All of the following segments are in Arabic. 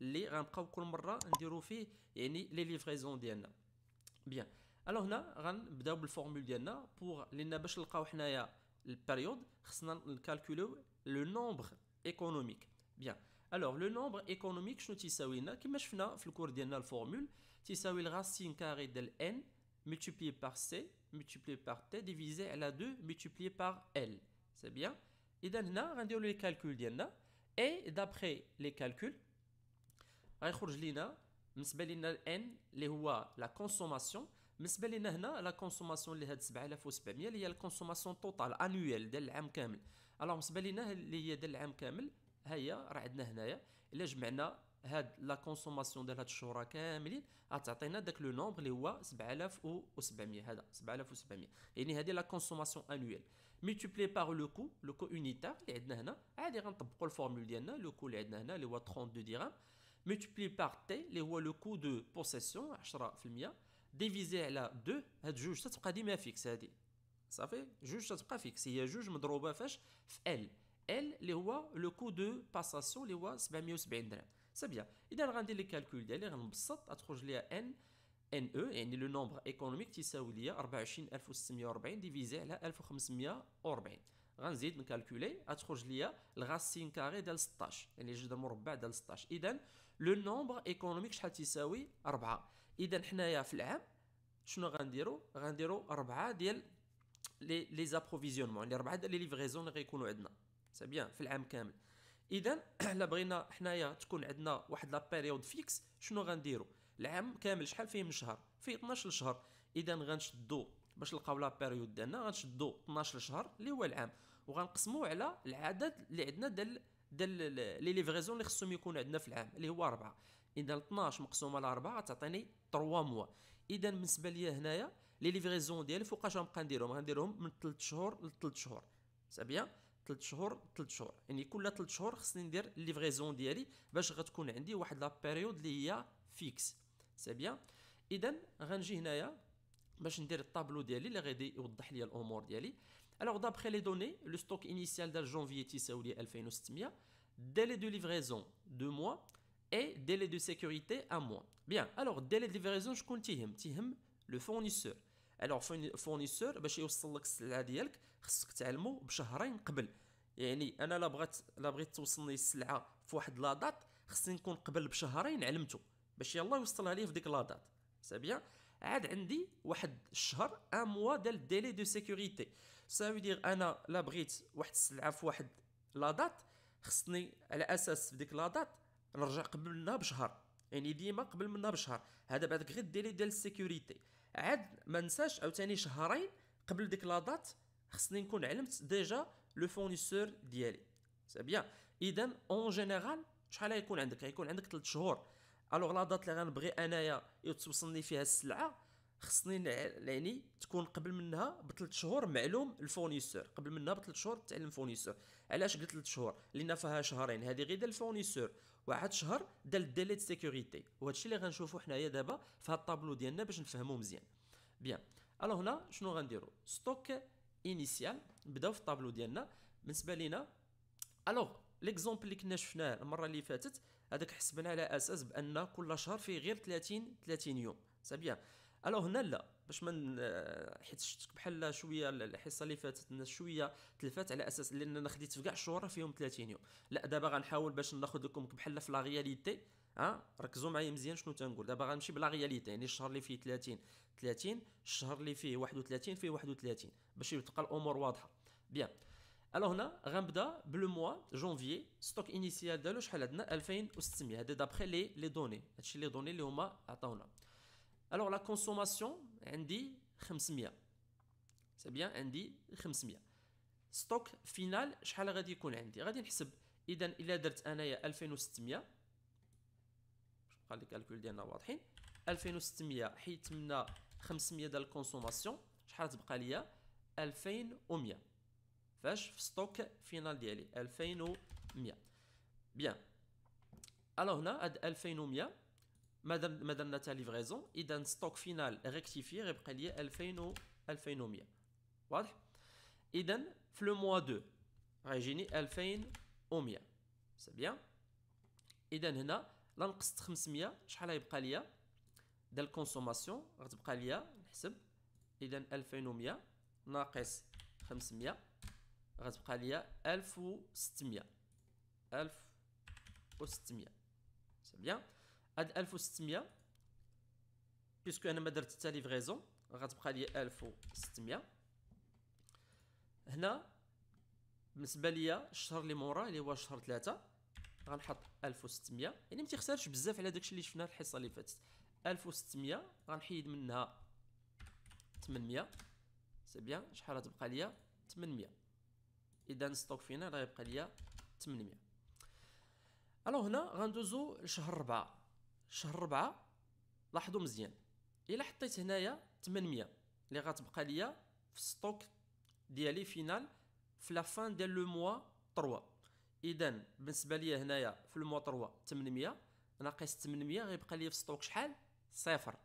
les livraisons كل مره نديرو فيه يعني لي ليفريزون ديالنا بيان الو هنا غنبداو بالفورمول ديالنا Le لان باش نلقاو حنايا خصنا لو نومبر ايكونوميك بيان لو نومبر multiplié par C, multiplié par T, divisé à la 2, multiplié par L. C'est bien Et on va les calculs. Et d'après les calculs, غيخرج لينا بالنسبه لينا الان اللي هو لا كونسوماسيون بالنسبه لينا هنا لا كونسوماسيون اللي هاد 7700 اللي هي الكونسوماسيون توتال انويال ديال العام كامل الوغ بالنسبه لينا اللي هي ديال العام كامل ها هي راه عندنا هنايا الا جمعنا هاد لا كونسوماسيون ديال هاد الشهور كاملين غتعطينا داك لو نومبر اللي هو 7700 هذا 7700 يعني هادي لا كونسوماسيون انويال ملتيبلي باغ لو كو لو كو اونيتار اللي عندنا هنا عادي غنطبقوا الفورمول ديالنا لو كو اللي عندنا هنا اللي هو 32 درهم multiplié par T les هو le coût de possession, 10% divisé à 2 هاد جوج تتبقى ديما فيكس هادي صافي جوج تتبقى فيكس هي جوج مضروبه فاش في ال ال اللي هو لو كو دو باساسيون اللي هو 770 درهم سي بيان اذا غندير لي كالكول ديالي غنبسط تخرج ليا ان ان او يعني لو نومبر ايكونوميك تيساوي ليا 24640 ديفيزي على 1540 غنزيد نكالكولي تخرج ليا الغاسين كاري ديال 16 يعني الجذر مربع ديال 16 اذا لو نومبر ايكونوميك شحال تساوي 4 اذا حنايا في العام شنو غنديرو غنديرو 4 ديال لي لي زابروفيزيونمون يعني 4 ديال لي ليفريزون اللي غيكونوا عندنا سي بيان في العام كامل اذا الا بغينا حنايا تكون عندنا واحد لا بيريود فيكس شنو غنديرو العام كامل شحال فيه من شهر فيه 12 شهر اذا غنشدو باش نلقاو لا بيريود ديالنا غنشدو 12 شهر اللي هو العام وغنقسموه على العدد اللي عندنا ديال ديال لي ليفغيزون اللي خصهم يكون عندنا في العام اللي هو أربعة إذا 12 مقسومة على أربعة تعطيني 3 موا إذا بالنسبة ليا هنايا لي ليفغيزون ديالي فوقاش غنبقى نديرهم غنديرهم من 3 شهور ل 3 شهور سا بيان 3 شهور 3 شهور يعني كل 3 شهور خصني ندير ليفريزون ديالي باش غتكون عندي واحد لا بيريود اللي هي فيكس سي بيان اذا غنجي هنايا باش ندير الطابلو ديالي اللي غادي يوضح لي الامور ديالي Alors d'après les données, le stock initial d'Al janvier est Tissaouli 2600, délai de livraison 2 mois et délai de sécurité 1 mois. Bien, alors délai de livraison je compte le fournisseur. الوغ فورنيسور باش يوصل لك السلعه ديالك خصك تعلمو بشهرين قبل يعني انا لا بغات لا بغيت توصلني السلعه في واحد لا دات خصني نكون قبل بشهرين علمته باش يلا يوصلها لي في ديك لا دات سي بيان عاد عندي واحد الشهر ان موا ديال ديلي دو سيكوريتي سافو دير انا لا بغيت واحد السلعه في واحد لا دات خصني على اساس ديك لا دات نرجع قبل منها بشهر يعني ديما قبل منها بشهر هذا بعد غير ديلي ديال السيكوريتي عاد ما نساش عاوتاني شهرين قبل ديك لا دات خصني نكون علمت ديجا لو فونيسور ديالي سي بيان اذا اون جينيرال شحال غيكون عندك غيكون عندك 3 شهور الوغ لا دات اللي غنبغي انايا توصلني فيها السلعه خصني يعني تكون قبل منها بثلاث شهور معلوم الفورنيسور قبل منها بثلاث شهور تعلم فورنيسور علاش قلت ثلاث شهور لان فيها شهرين هذه غير ديال الفورنيسور واحد شهر ديال الديلي دي سيكوريتي الشيء اللي غنشوفو حنايا دابا في هذا الطابلو ديالنا باش نفهمو مزيان بيان الو هنا شنو غنديرو ستوك انيسيال نبداو في الطابلو ديالنا بالنسبه لينا الوغ ليكزومبل اللي كنا شفناه المره اللي فاتت هذاك حسبنا على اساس بان كل شهر فيه غير 30 30 يوم سي بيان الو هنا لا باش من حيت شفتك بحال شويه الحصه اللي فاتت الناس شويه تلفات على اساس لان انا خديت في كاع الشهور فيهم 30 يوم لا دابا غنحاول باش ناخذ لكم بحال في لا رياليتي ها ركزوا معايا مزيان شنو تنقول دابا غنمشي بلا رياليتي يعني الشهر اللي فيه 30 30 الشهر اللي فيه 31 فيه 31 باش تبقى الامور واضحه بيان الو هنا غنبدا بلو موا جونفيي ستوك انيسيال دالو شحال عندنا 2600 هذا دابخي لي لي دوني هادشي لي دوني اللي هما عطاونا الوغ لا كونسوماسيون عندي 500 سي بيان عندي 500 ستوك فينال شحال غادي يكون عندي غادي نحسب اذا الا درت انايا 2600 باش بقى لي كالكول ديالنا واضحين 2600 حيت منا 500 ديال الكونسوماسيون شحال تبقى ليا 2100 فاش في ستوك فينال ديالي 2100 بيان الو هنا هاد 2100 ما مادم ما درنا حتى ليفريزون اذا ستوك فينال ريكتيفي غيبقى لي 2000 و 2100 واضح اذا في لو موا 2 غيجيني 2100 سي بيان اذا هنا لا نقصت 500 شحال غيبقى ليا دا الكونسوماسيون غتبقى ليا نحسب اذا 2100 ناقص 500 غتبقى ليا 1600 1600 سي بيان هاد 1600 بيسكو انا ما درت حتى ليفغيزون غتبقى لي 1600 هنا بالنسبه ليا الشهر اللي مورا اللي هو شهر 3 غنحط 1600 يعني ما تيخسرش بزاف على داكشي اللي شفنا الحصه اللي فاتت 1600 غنحيد منها 800 سي بيان شحال غتبقى ليا 800 اذا ستوك فينا غيبقى ليا 800 الو هنا غندوزو لشهر 4 شهر ربعة لاحظوا مزيان الا حطيت هنايا 800 اللي غتبقى ليا في ستوك ديالي فينال في لا فان ديال لو موا 3 اذا بالنسبه ليا هنايا في لو موا 3 800 ناقص 800 غيبقى ليا في ستوك شحال صفر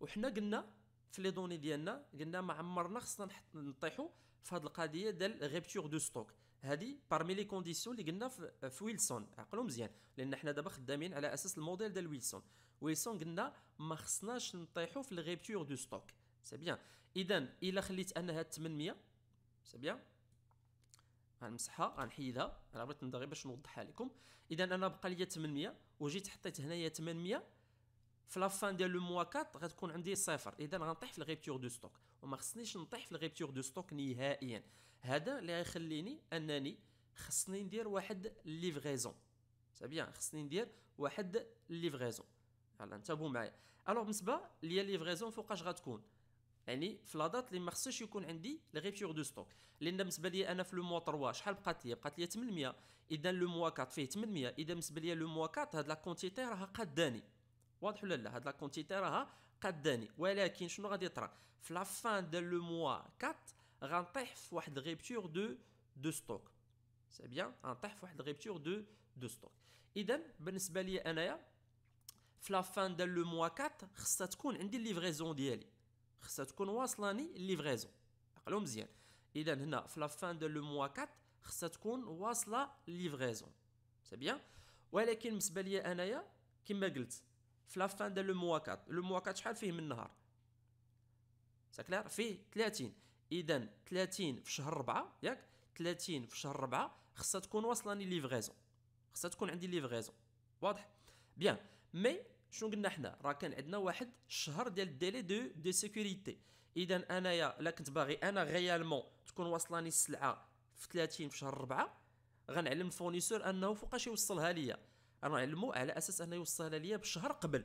وحنا قلنا في لي دوني ديالنا قلنا ما عمرنا خصنا نطيحوا في هذه القضيه ديال غيبتور دو ستوك هذه بارمي لي كونديسيون اللي قلنا في, ويلسون عقلوا مزيان لان حنا دابا خدامين على اساس الموديل ديال ويلسون ويلسون قلنا ما خصناش نطيحوا في الغيبتور دو ستوك سي بيان اذا الا خليت انها 800 سي بيان غنمسحها غنحيدها انا بغيت نبدا غير باش نوضحها لكم اذا انا بقى لي 800 وجيت حطيت هنايا 800 في لافان ديال لو موا 4 غتكون عندي صفر اذا غنطيح في الغيبتور دو ستوك وما خصنيش نطيح في الغيبتور دو ستوك نهائيا هذا اللي غيخليني انني خصني ندير واحد ليفغيزون سي بيان خصني ندير واحد ليفغيزون يلا انتبهوا معايا الوغ بالنسبه ليا ليفغيزون فوقاش غتكون يعني في لادات اللي ما خصش يكون عندي غيبتور دو ستوك لان بالنسبه لي انا في لو موا 3 شحال بقات لي بقات لي 800 اذا لو موا 4 فيه 800 اذا بالنسبه لي لو موا 4 هاد لا كونتيتي راها قداني واضح ولا لا هاد لا كونتيتي راها قداني ولكن شنو غادي يطرا في لا فان دو لو موا 4 غنطيح في واحد الغيبتور دو دو ستوك سي بيان غنطيح في واحد الغيبتور دو دو ستوك اذا بالنسبه لي انايا في لا فان ديال لو موا 4 خصها تكون عندي ليفريزون ديالي خصها تكون واصلاني ليفريزون عقلو مزيان اذا هنا في لا فان ديال لو موا 4 خصها تكون واصله ليفريزون سي بيان ولكن بالنسبه لي انايا كما قلت في لا فان ديال لو موا 4 لو موا 4 شحال فيه من نهار سا كلير فيه 30 اذا 30 في شهر 4 ياك 30 في شهر 4 خصها تكون واصلاني ليفغيزون خصها تكون عندي ليفغيزون واضح بيان مي شنو قلنا حنا راه كان عندنا واحد الشهر ديال الديلي دو دو سيكوريتي اذا انايا الا كنت باغي انا غيالمون تكون واصلاني السلعه في 30 في شهر 4 غنعلم الفورنيسور انه فوقاش يوصلها ليا غنعلمو على اساس انه يوصلها ليا بشهر قبل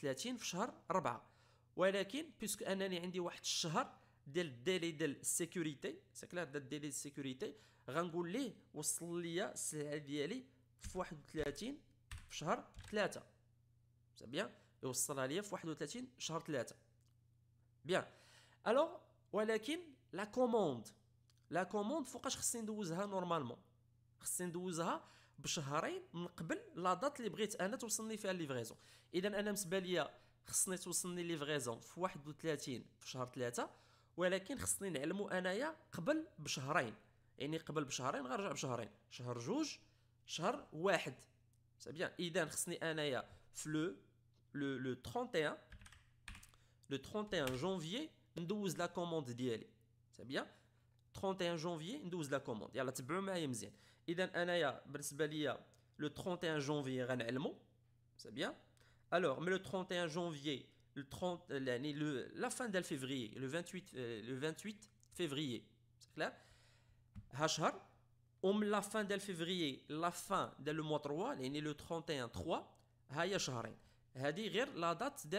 30 في شهر 4 ولكن بيسكو انني عندي واحد الشهر ديال الديلي ديال السيكوريتي ساكلا هذا الديلي السيكوريتي غنقول ليه وصل ليا السلعه ديالي في 31 في شهر 3 سي بيان يوصلها ليا في 31 شهر 3 بيان الوغ ولكن لا كوموند لا كوموند فوقاش خصني ندوزها نورمالمون خصني ندوزها بشهرين من قبل لا دات اللي بغيت انا توصلني فيها ليفريزون اذا انا بالنسبه ليا خصني توصلني ليفريزون في 31 في شهر 3 ولكن خصني نعلمو انايا قبل بشهرين يعني قبل بشهرين غنرجع بشهرين شهر جوج شهر واحد سي بيان اذا خصني انايا في لو لو لو 31 لو 31 جونفيي ندوز لا كوموند ديالي سي بيان 31 janvier 12 la commande. Il y a un peu de temps. Le 31 janvier est un peu C'est bien. Alors, le 31 janvier, euh, la fin de février, le 28 euh, février. C'est clair. C'est clair. La fin de février, la fin de le mois 3 et le 31-3 est C'est-à-dire la date de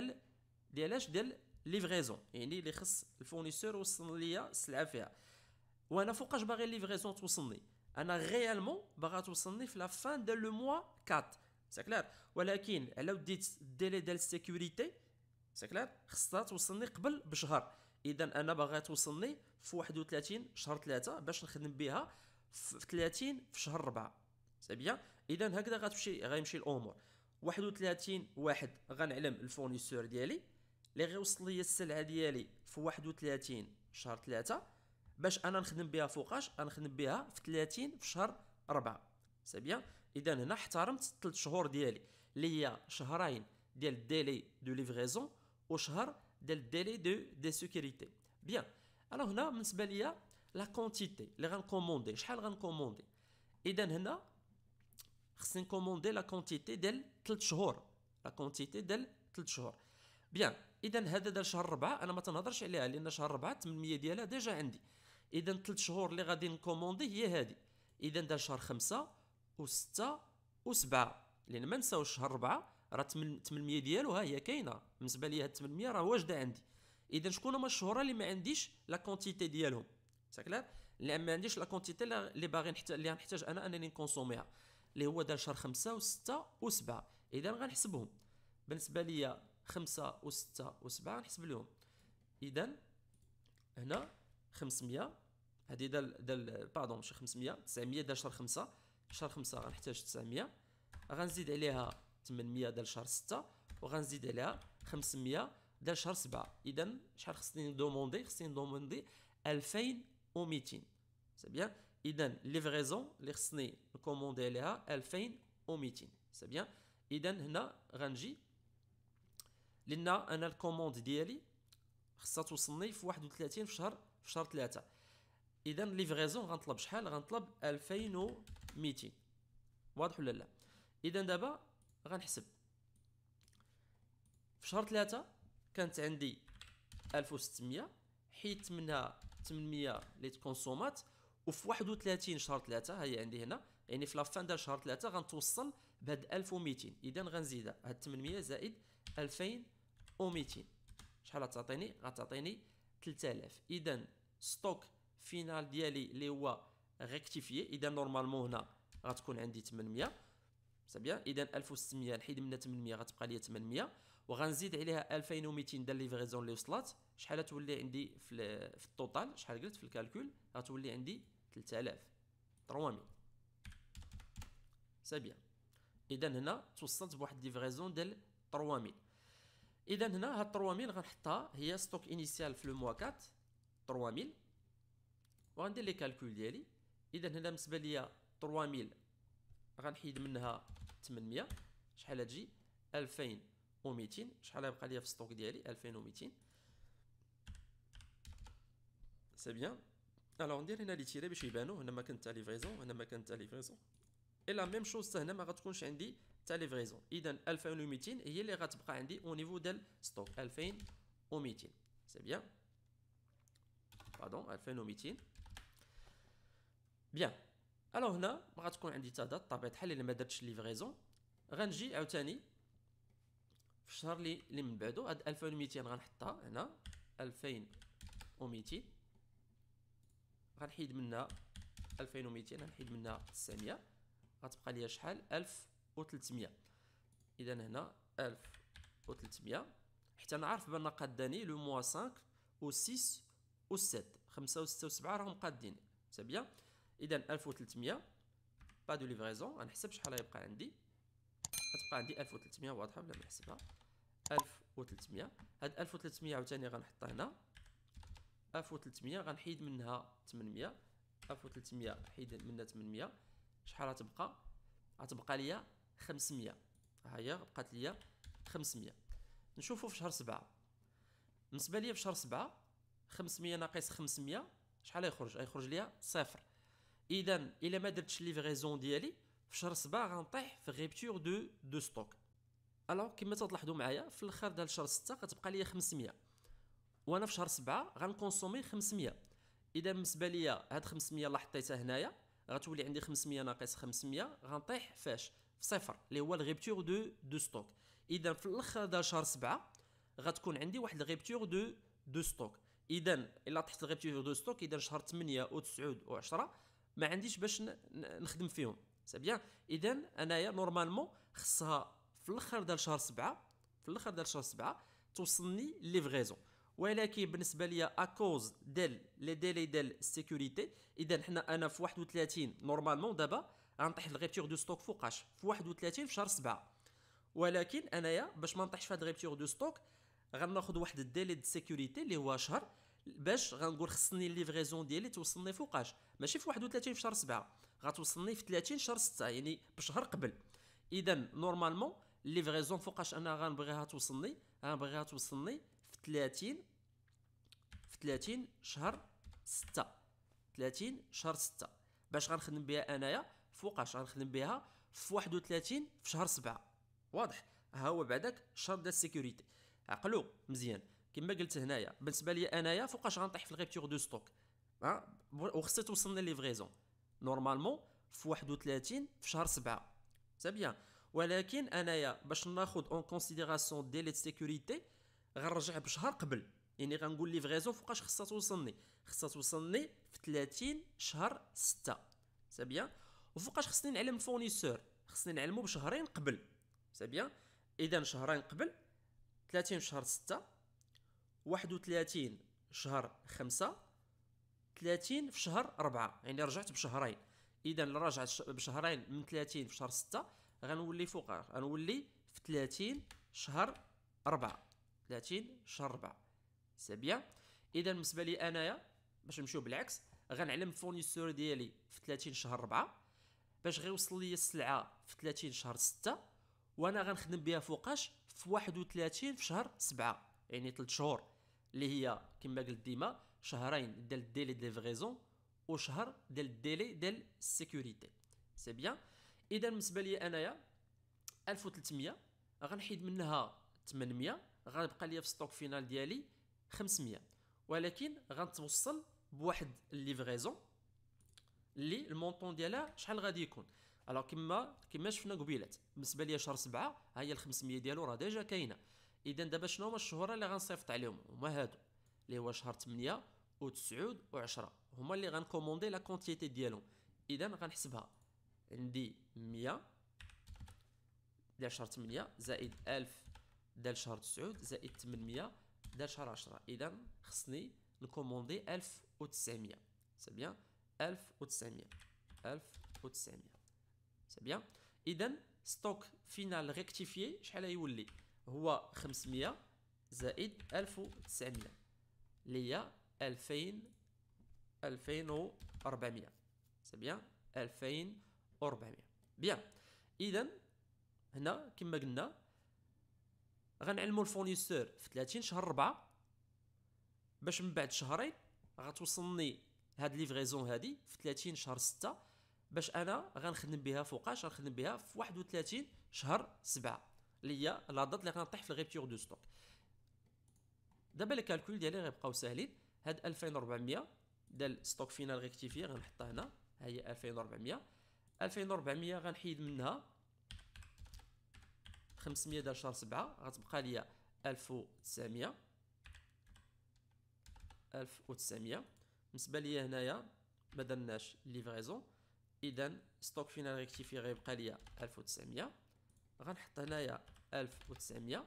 la livraison. les fournisseurs sont en train وانا فوقاش باغي ليفريزون توصلني انا ريالمون باغا توصلني في لا فان ديال لو موا 4 سي كلير ولكن على وديت الديلي ديال السيكوريتي سي كلير خصها توصلني قبل بشهر اذا انا باغا توصلني في 31 شهر 3 باش نخدم بها في 30 في شهر 4 سي بيان اذا هكذا غتمشي غيمشي الامور 31 واحد غنعلم الفورنيسور ديالي اللي غيوصل لي السلعه ديالي في 31 شهر 3 باش انا نخدم بها فوقاش انا نخدم بها في 30 في شهر 4 سي بيان اذا هنا احترمت 3 شهور ديالي اللي هي شهرين ديال الديلي دو ليفريزون وشهر ديال الديلي دو دي سيكوريتي بيان انا هنا بالنسبه ليا لا كونتيتي اللي غنكوموندي شحال غنكوموندي اذا هنا خصني نكوموندي لا كونتيتي ديال 3 شهور لا كونتيتي ديال 3 شهور بيان اذا هذا ديال شهر 4 انا ما تنهضرش عليها لان شهر 4 800 ديالها ديجا عندي اذا ثلاث شهور اللي غادي نكوموندي هي هذه اذا دار شهر خمسة وستة وسبعة لان ما نساوش شهر ربعة راه 800 ديالو ها هي كاينه بالنسبه لي هاد 800 راه واجده عندي اذا شكون هما الشهور اللي ما عنديش لا كونتيتي ديالهم ساكلار اللي ما عنديش لا كونتيتي اللي باغي نحتاج اللي غنحتاج انا انني نكونسوميها اللي هو دار شهر خمسة وستة وسبعة اذا غنحسبهم بالنسبه ليا خمسة وستة وسبعة غنحسب لهم اذا هنا 500 هادي دال دال باردون ماشي 500 900 دال شهر 5 شهر 5 غنحتاج 900 غنزيد عليها 800 دال شهر 6 وغنزيد عليها 500 دال شهر 7 اذا شحال خصني ندوموندي خصني ندوموندي 2200 سي بيان اذا ليفريزون اللي خصني نكوموندي عليها 2200 سي بيان اذا هنا غنجي لان انا الكوموند ديالي خصها توصلني في 31 في شهر في شهر ثلاثة اذا ليفغيزون غنطلب شحال غنطلب 2200 واضح ولا لا اذا دابا غنحسب في شهر ثلاثة كانت عندي 1600 حيت منها 800 لي تكونسومات وفي 31 شهر ثلاثة هي عندي هنا يعني في لافان ديال شهر ثلاثة غنتوصل بهاد 1200 اذا غنزيدها هاد 800 زائد 2200 شحال غتعطيني غتعطيني 3000 اذا ستوك فينال ديالي اللي هو ريكتيفيي اذا نورمالمون هنا غتكون عندي 800 سي اذا 1600 نحيد منها 800 غتبقى لي 800 وغنزيد عليها 2200 ديال ليفريزون اللي وصلت شحال غتولي عندي في, في التوتال شحال قلت في الكالكول غتولي عندي 3000 300 سي اذا هنا توصلت بواحد ليفريزون ديال 300 اذا هنا هاد 300 غنحطها هي ستوك انيسيال في لو موا 4 3000 وغندير لي كالكول ديالي اذا هنا بالنسبه ليا 3000 غنحيد منها 800 شحال تجي 2200 شحال غيبقى ليا في السطوك ديالي 2200 سي بيان الوغ ندير هنا لي تيري باش يبانو هنا ما كانت تاع ليفريزون هنا ما كانت تاع ليفريزون اي لا ميم شوز هنا ما غتكونش عندي تاع ليفريزون اذا 2200 هي اللي غتبقى عندي او نيفو ديال السطوك 2200 سي بيان باردون 2200 بيان الوغ هنا غتكون عندي حتى دات طبيعه الحال الا ما درتش ليفريزون غنجي عاوتاني في الشهر اللي اللي من بعدو هاد 2200 غنحطها هنا 2200 غنحيد منها 2200 غنحيد منها 900 غتبقى ليا شحال 1300 اذا هنا 1300 حتى نعرف بان قداني لو موا 5 و 6 وست خمسة وستة وسبعة راهم قادين سي بيان إذا ألف وثلاثمية با دو ليفغيزون غنحسب شحال غيبقى عندي غتبقى عندي ألف وثلاثمية واضحة بلا ما نحسبها ألف وثلاثمية هاد ألف وثلاثمية عاوتاني غنحطها هنا ألف وثلاثمية غنحيد منها تمنمية ألف وثلاثمية حيد منها تمنمية شحال غتبقى غتبقى ليا خمسمية هاهي بقات ليا خمسمية نشوفو في شهر سبعة بالنسبة ليا في شهر سبعة 500 ناقص 500 شحال يخرج يخرج ليا صفر اذا الا ما درتش ليفغيزون ديالي في شهر 7 غنطيح في غيبتور دو دو ستوك الوغ كما تلاحظوا معايا في الاخر ديال شهر 6 كتبقى ليا 500 وانا في شهر 7 غنكونسومي 500 اذا بالنسبه ليا هاد 500 اللي حطيتها هنايا غتولي عندي 500 ناقص 500 غنطيح فاش في صفر اللي هو الغيبتور دو دو ستوك اذا في الاخر ديال شهر 7 غتكون عندي واحد الغيبتور دو دو ستوك اذا الا طحت غير بتي دو ستوك اذا شهر 8 و9 و10 ما عنديش باش نخدم فيهم سي بيان اذا انايا نورمالمون خصها في الاخر ديال شهر 7 في الاخر ديال شهر 7 توصلني ليفغيزون ولكن بالنسبه ليا اكوز ديال لي ديلي ديال السيكوريتي اذا حنا انا في 31 نورمالمون دابا غنطيح الغيبتيغ دو ستوك فوقاش في 31 في شهر 7 ولكن انايا باش ما نطيحش في هاد الغيبتيغ دو ستوك غناخذ واحد الديلي د سيكوريتي اللي هو شهر باش غنقول خصني الليفريزون ديالي توصلني فوقاش ماشي في 31 في شهر 7 غتوصلني في 30 شهر 6 يعني بشهر قبل اذا نورمالمون الليفريزون فوقاش انا غنبغيها توصلني غنبغيها توصلني في 30 في 30 شهر 6 30 شهر 6 باش غنخدم بها انايا فوقاش غنخدم بها في 31 في شهر 7 واضح ها هو بعدك شهر ديال السيكوريتي عقلو مزيان كما قلت هنايا بالنسبه لي انايا فوقاش غنطيح في الغيبتور دو ستوك ها وخصني توصلني ليفغيزون نورمالمون في 31 في شهر 7 سي بيان ولكن انايا باش ناخذ اون كونسيديراسيون ديلي سيكوريتي غنرجع بشهر قبل يعني غنقول ليفغيزون فوقاش خصها توصلني خصها توصلني في 30 شهر 6 سي بيان وفوقاش خصني نعلم الفورنيسور خصني نعلمو بشهرين قبل سي بيان اذا شهرين قبل 30 شهر 6 31 شهر 5 30 في شهر 4 يعني رجعت بشهرين اذا رجعت بشهرين من 30 في شهر 6 غنولي فوق غنولي في 30 شهر 4 30 شهر 4 سي بيان اذا بالنسبه لي انايا باش نمشيو بالعكس غنعلم فورنيسور ديالي في 30 شهر 4 باش غيوصل لي السلعه في 30 شهر 6 وانا غنخدم بها فوقاش في 31 في شهر 7 يعني 3 شهور اللي هي كما قلت ديما شهرين ديال الديلي ديال ليفغيزون وشهر ديال الديلي ديال السيكوريتي سي بيان اذا بالنسبه لي انايا 1300 غنحيد منها 800 غنبقى ليا في ستوك فينال ديالي 500 ولكن غنتوصل بواحد الليفغيزون اللي المونطون ديالها شحال غادي يكون الوغ كما كما شفنا قبيلات بالنسبه ليا شهر سبعة ها هي ال 500 ديالو راه ديجا كاينه اذا دابا شنو هما الشهور اللي غنصيفط عليهم هما هادو اللي هو شهر 8 و9 و10 هما اللي غنكوموندي لا كونتيتي ديالهم اذا غنحسبها عندي 100 ديال شهر 8 زائد 1000 ديال شهر 9 زائد 800 ديال شهر 10 اذا خصني نكوموندي 1900 سي بيان 1900 1900 سي بيان اذا ستوك فينال ريكتيفيي شحال يولي هو 500 زائد 1900 اللي هي 2000 2400 سي بيان 2400 بيان اذا هنا كما قلنا غنعلموا الفورنيسور في 30 شهر 4 باش من بعد شهرين غتوصلني هاد ليفريزون هادي في 30 شهر 6 باش انا غنخدم بها فوقاش غنخدم بها في 31 شهر 7 اللي هي لا دات اللي غنطيح في الغيبتيغ دو ستوك دابا لي كالكول ديالي غيبقاو ساهلين هاد 2400 ديال ستوك فينال ريكتيفي غنحطها هنا ها هي 2400 2400 غنحيد منها 500 ديال شهر 7 غتبقى ليا 1900 1900 بالنسبه ليا هنايا ما درناش ليفريزون اذا ستوك فينال ريكتيفي غيبقى ليا 1900 غنحط هنايا 1900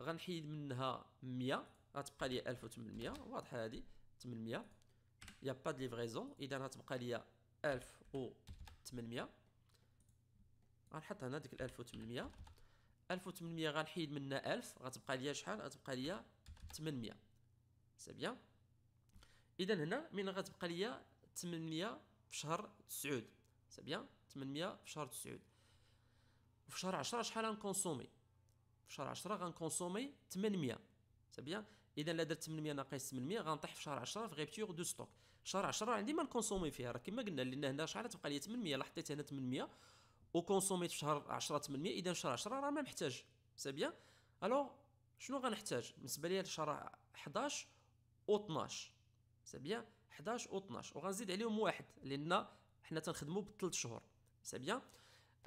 غنحيد منها 100 غتبقى ليا 1800 واضحه هذه 800 يا با دي ليفريزون اذا غتبقى ليا 1800 غنحط هنا ديك 1800 1800 غنحيد منها 1000 غتبقى ليا شحال غتبقى ليا 800 سي بيان اذا هنا من غتبقى ليا 800 في شهر 9 سي بيان 800 في شهر 9 وفي شهر 10 شحال غنكونسومي في شهر 10 غنكونسومي 800 سي بيان اذا لا درت 800 ناقص 800 غنطيح في شهر 10 في غيبتيغ دو ستوك شهر 10 عندي ما نكونسومي فيها راه كما قلنا لان هنا شحال تبقى لي 800 لحطيت هنا 800 وكونسوميت في شهر 10 800 اذا شهر 10 راه ما محتاج سي بيان الو شنو غنحتاج بالنسبه ليا شهر 11 و 12 سي بيان 11 و 12 وغنزيد عليهم واحد لان حنا تنخدموا بثلاث شهور سي بيان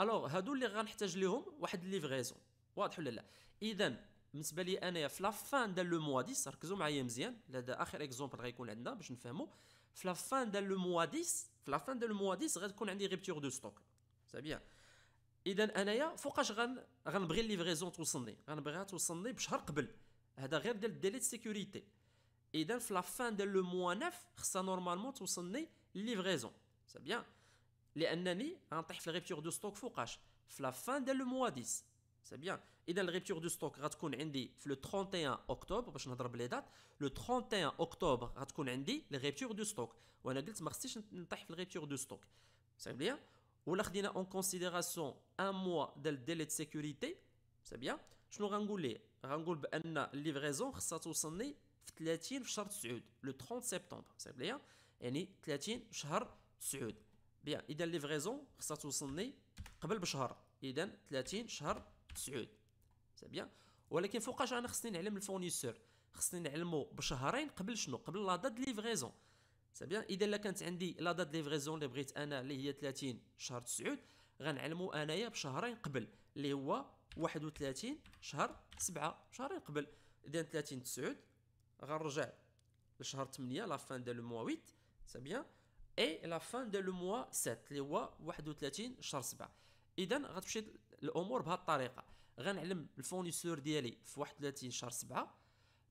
الوغ هادو اللي غنحتاج ليهم واحد ليفغيزون واضح ولا لا اذا بالنسبه لي انايا في لافان ديال لو موا 10 ركزوا معايا مزيان هذا اخر اكزومبل غيكون عندنا باش نفهموا في لافان ديال لو موا 10 في لافان ديال لو موا 10 غتكون عندي غيبتور دو ستوك سي بيان اذا انايا فوقاش غن غنبغي الليفغيزون توصلني غنبغيها توصلني بشهر قبل هذا غير ديال الديلي سيكوريتي اذا في لافان ديال لو موا 9 خصها نورمالمون توصلني الليفغيزون c'est bien. Les annani, on a la rupture de stock C'est la fin du mois 10. C'est bien. Et dans la rupture du stock, on a fait le 31 octobre, باش les dates, le 31 octobre, on a fait la rupture du stock. On a fait la rupture du stock. C'est bien. On a pris en considération un mois de délai de sécurité. C'est bien. Je nous rangoulé, rangoul la livraison خصها 30 le 30 septembre. C'est bien. le 30 septembre, سعود بيان اذا ليفغيزون خصها توصلني قبل بشهر اذا 30 شهر سعود سي بيان ولكن فوقاش انا خصني نعلم الفونيسور خصني نعلمو بشهرين قبل شنو قبل لا دات ليفغيزون سي بيان اذا لا كانت عندي لا دات ليفغيزون اللي بغيت انا اللي هي 30 شهر سعود غنعلمو انايا بشهرين قبل اللي هو 31 شهر 7 شهرين قبل اذا 30 تسعود غنرجع لشهر 8 لا فان دو لو موا 8 سي بيان اي لا فان دو لو موا 7 اللي هو 31 شهر 7 اذا غتمشي الامور بهذه الطريقه غنعلم الفونيسور ديالي في 31 شهر 7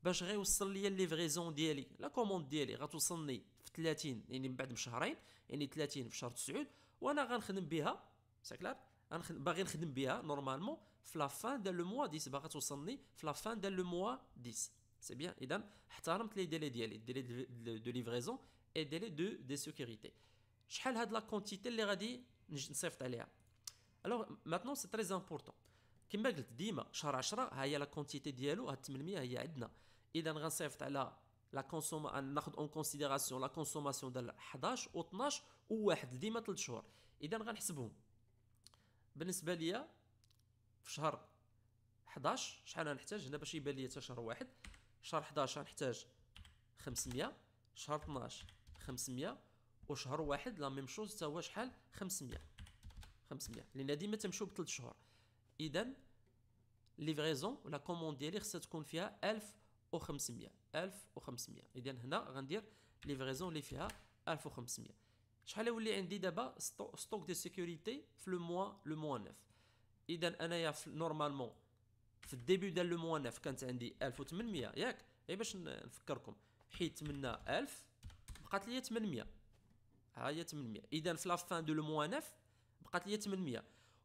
باش غيوصل ليا ليفريزون ديالي لا كوموند ديالي غتوصلني في 30 يعني من بعد بشهرين يعني 30 في شهر 9 وانا غنخدم بها سي كلار باغي نخدم بها نورمالمون في لا فان دو لو موا 10 باغا توصلني في لا فان دو لو موا 10 سي بيان اذا احترمت لي ديلي ديالي ديلي دو ليفريزون اي ديلي دو دي سيكوريتي شحال هاد لا كونتيتي اللي غادي نصيفط عليها الوغ ماتنون سي تري امبورطون كما قلت ديما شهر 10 ها هي لا كونتيتي ديالو هاد 800 هي عندنا اذا غنصيفط على لا كونسوم ناخذ اون كونسيديراسيون لا كونسوماسيون ديال 11 و 12 و 1 ديما 3 شهور اذا غنحسبهم بالنسبه ليا في شهر 11 شحال غنحتاج هنا باش يبان ليا حتى شهر واحد شهر 11 غنحتاج 500 شهر 12 500 وشهر واحد لا ميم شوز حتى هو شحال 500 500 لان ديما تمشيو بثلاث شهور اذا ليفريزون ولا كوموند ديالي خصها تكون فيها 1500 1500 اذا هنا غندير ليفريزون اللي فيها 1500 شحال يولي عندي دابا ستوك دي سيكوريتي في لو موا لو موا 9 اذا انايا نورمالمون في الديبي ديال لو موا 9 كانت عندي 1800 ياك غير باش نفكركم حيت منا 1000 بقات لي 800 ها هي 800 اذا في لافان دو لو موان 9 بقات لي 800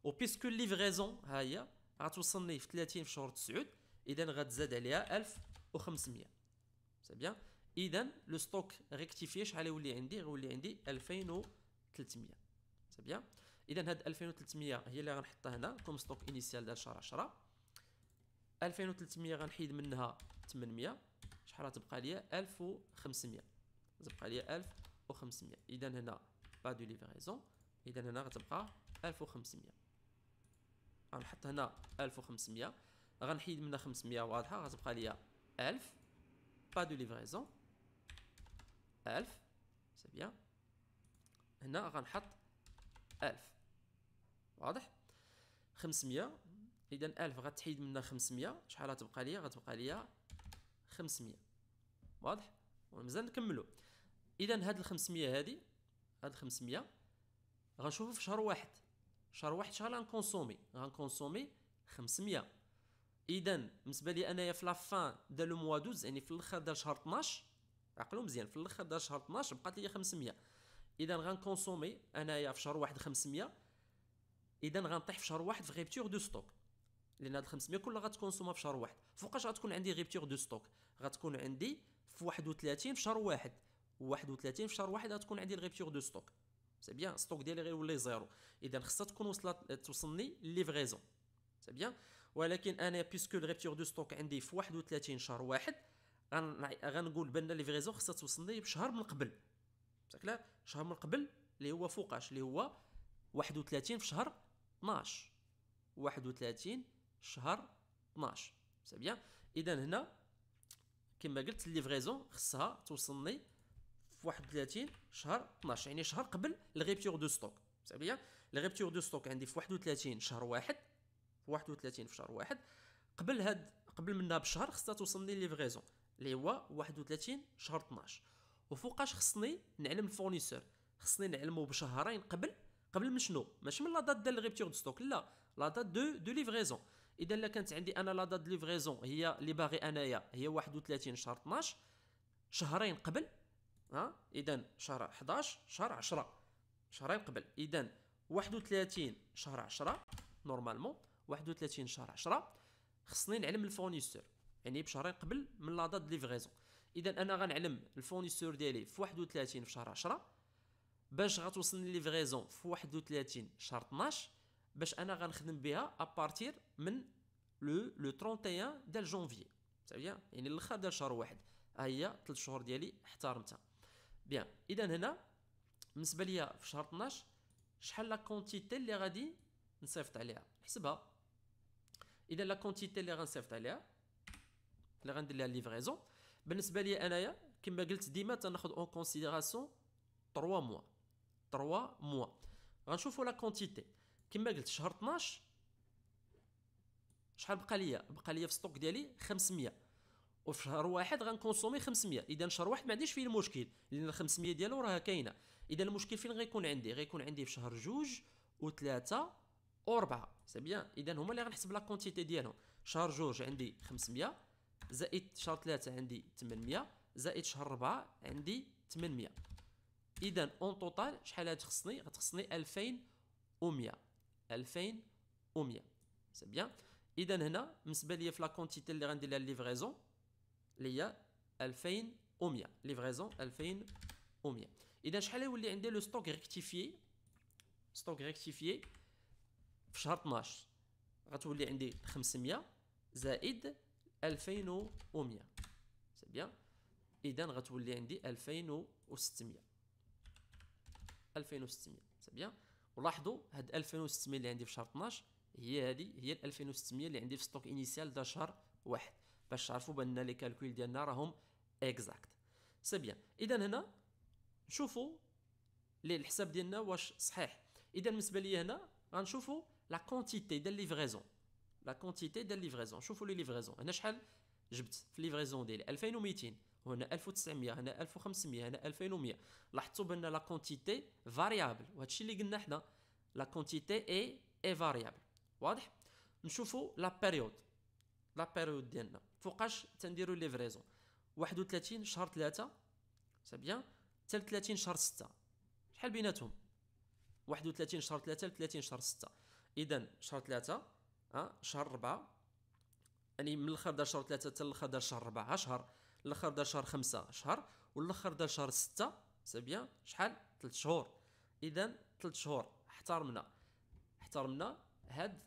و وبيسكو ليفغيزون ها هي غتوصلني في 30 في شهر 9 اذا غتزاد عليها 1500 سي بيان اذا لو ستوك ريكتيفي شحال يولي عندي غيولي عندي 2300 سي بيان اذا هاد 2300 هي اللي غنحطها هنا كوم ستوك انيسيال ديال شهر 10 2300 غنحيد منها 800 شحال غتبقى ليا 1500 تبقى لي 1500 اذا هنا با دو ليفريزون اذا هنا غتبقى 1500 غنحط هنا 1500 غنحيد منها 500 واضحه غتبقى لي 1000 با دو ليفريزون 1000 سي بيان هنا غنحط 1000 واضح 500 اذا 1000 غتحيد منها 500 شحال غتبقى لي غتبقى لي 500 واضح ومازال نكملوا اذا هاد ال 500 هادي هاد ال 500 غنشوفو في شهر واحد شهر واحد شحال غنكونسومي غنكونسومي 500 اذا بالنسبه لي انايا في لافان ديال لو موا 12 يعني في الاخر ديال شهر 12 عقلو مزيان في الاخر ديال شهر 12 بقات لي 500 اذا غنكونسومي انايا في شهر واحد 500 اذا غنطيح في شهر واحد في غيبتيغ دو ستوك لان هاد 500 كلها غتكونسوما في شهر واحد فوقاش غتكون عندي غيبتيغ دو ستوك غتكون عندي في 31 في شهر واحد 31 في شهر واحد غتكون عندي الغيبتيغ دو ستوك سي بيان ستوك ديالي غيولي زيرو اذا خصها تكون وصلت توصلني ليفغيزون سي بيان ولكن انا بيسكو الغيبتيغ دو ستوك عندي في 31 شهر واحد غنقول بان ليفغيزون خصها توصلني بشهر من قبل بصح شهر من قبل اللي هو فوقاش اللي هو 31 في شهر 12 31 شهر 12 سي بيان اذا هنا كما قلت الليفغيزون خصها توصلني في 31 شهر 12 يعني شهر قبل الغيبتور دو ستوك صعيب ليا الغيبتور دو ستوك عندي في 31 شهر واحد في 31 في شهر واحد قبل هاد قبل منها بشهر خصها توصلني ليفغيزون اللي هو 31 شهر 12 وفوقاش خصني نعلم الفورنيسور خصني نعلمو بشهرين قبل قبل من شنو ماشي من لا دات ديال الغيبتور دو ستوك لا لا دات دو دو ليفغيزون اذا الا كانت عندي انا لا دات ليفغيزون هي اللي باغي انايا هي 31 شهر 12 شهرين قبل ها اذا شهر 11 شهر 10 شهرين قبل اذا 31 شهر 10 نورمالمون 31 شهر 10 خصني نعلم الفونيسور يعني بشهرين قبل من لا دات ليفريزون اذا انا غنعلم الفونيسور ديالي في 31 في شهر 10 باش غتوصلني ليفريزون في 31 شهر 12 باش انا غنخدم بها ابارتير من لو لو 31 ديال جونفي صافي يعني الاخر ديال شهر واحد ها هي 3 شهور ديالي احترمتها بيان اذا هنا بالنسبه ليا في شهر 12 شحال لا كونتيتي اللي غادي نصيفط عليها حسبها اذا لا كونتيتي اللي غنصيفط عليها اللي غندير لها ليفريزون بالنسبه ليا انايا كما قلت ديما تناخذ اون كونسيديراسيون 3 موا 3 موا غنشوفوا لا كونتيتي كما قلت شهر 12 شحال بقى ليا بقى ليا في ستوك ديالي 500 وفي شهر واحد غنكونسومي 500 اذا شهر واحد ما عنديش فيه المشكل لان 500 ديالو راه كاينه اذا المشكل فين غيكون عندي غيكون عندي في شهر جوج وثلاثة وربعة سي بيان اذا هما اللي غنحسب لا كونتيتي ديالهم شهر جوج عندي 500 زائد شهر ثلاثة عندي 800 زائد شهر اربعه عندي 800 اذا اون توتال شحال غتخصني غتخصني 2100 2100 سي بيان اذا هنا بالنسبه ليا في لا كونتيتي اللي غندير لها ليفريزون ليا هي 2100 ليفريزون 2100 اذا شحال يولي عندي لو ستوك ريكتيفي ستوك ريكتيفي في شهر 12 غتولي عندي 500 زائد 2100 سي بيان اذا غتولي عندي 2600 2600 سي بيان ولاحظوا هاد 2600 اللي عندي في شهر 12 هي هذه هي 2600 اللي عندي في ستوك انيسيال دا شهر واحد باش تعرفوا بان لي كالكول ديالنا راهم اكزاكت سي بيان اذا هنا نشوفوا لي الحساب ديالنا واش صحيح اذا بالنسبه ليا هنا غنشوفوا لا كونتيتي ديال ليفريزون لا كونتيتي ديال ليفريزون شوفوا لي ليفريزون هنا شحال جبت في ليفريزون ديالي 2200 وهنا 1900 هنا 1500 هنا 2100 لاحظتوا بان لا كونتيتي فاريابل وهذا الشيء اللي قلنا حنا لا كونتيتي اي اي فاريابل واضح نشوفوا لا بيريود لا بيريود ديالنا فوقاش تنديروا ليفريزون 31 شهر 3 سي بيان حتى 30 شهر 6 شحال بيناتهم 31 شهر 3 ل 30 شهر 6 اذا شهر 3 ها شهر 4 يعني من الاخر دار شهر 3 حتى الاخر دار شهر 4 شهر الاخر دار شهر 5 شهر والاخر دار شهر 6 سي بيان شحال 3 شهور اذا 3 شهور احترمنا احترمنا هاد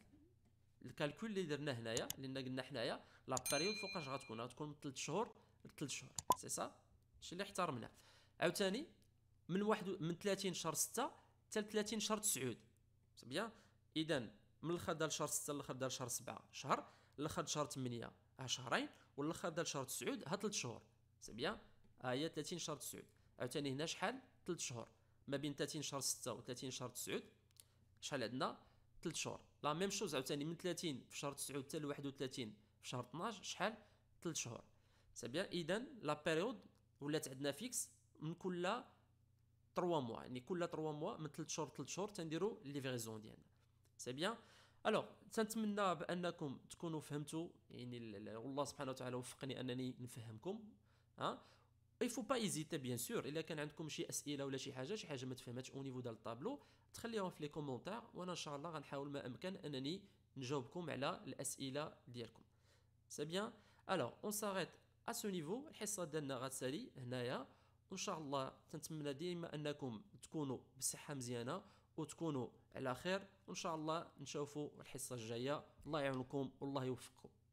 الكالكول اللي درناه هنايا اللي قلنا حنايا لا بيريود فوقاش غتكون غتكون من 3 شهور ل 3 شهور سي سا الشيء اللي احترمنا عاوتاني من واحد من 30 شهر 6 حتى 30 شهر 9 سي بيان اذا من الاخر ديال شهر 6 للاخر ديال شهر 7 شهر الاخر شهر 8 ها شهرين والاخر ديال شهر 9 ها 3 شهور سي بيان ها هي 30 شهر 9 عاوتاني هنا شحال 3 شهور ما بين 30 شهر 6 و 30 شهر 9 شحال عندنا 3 شهور لا ميم شوز عاوتاني من 30 في شهر 9 حتى ل 31 في شهر 12 شحال 3 شهور سي بيان اذا لا بيريود ولات عندنا فيكس من كل 3 موا يعني كل 3 موا من 3 شهور 3 شهور تنديروا ليفريزون ديالنا سي بيان الوغ تنتمنى بانكم تكونوا فهمتوا يعني والله سبحانه وتعالى وفقني انني نفهمكم ها اي فو با ايزيتي بيان سور الا كان عندكم شي اسئله ولا شي حاجه شي حاجه ما تفهمتش او نيفو ديال الطابلو تخليهم في لي كومونتير وانا ان شاء الله غنحاول ما امكن انني نجاوبكم على الاسئله ديالكم سي بيان الوغ اون ساريت ا سو نيفو الحصه ديالنا غتسالي هنايا وان شاء الله تنتمنى ديما انكم تكونوا بصحه مزيانه وتكونوا على خير وان شاء الله نشوفوا الحصه الجايه الله يعاونكم والله يوفقكم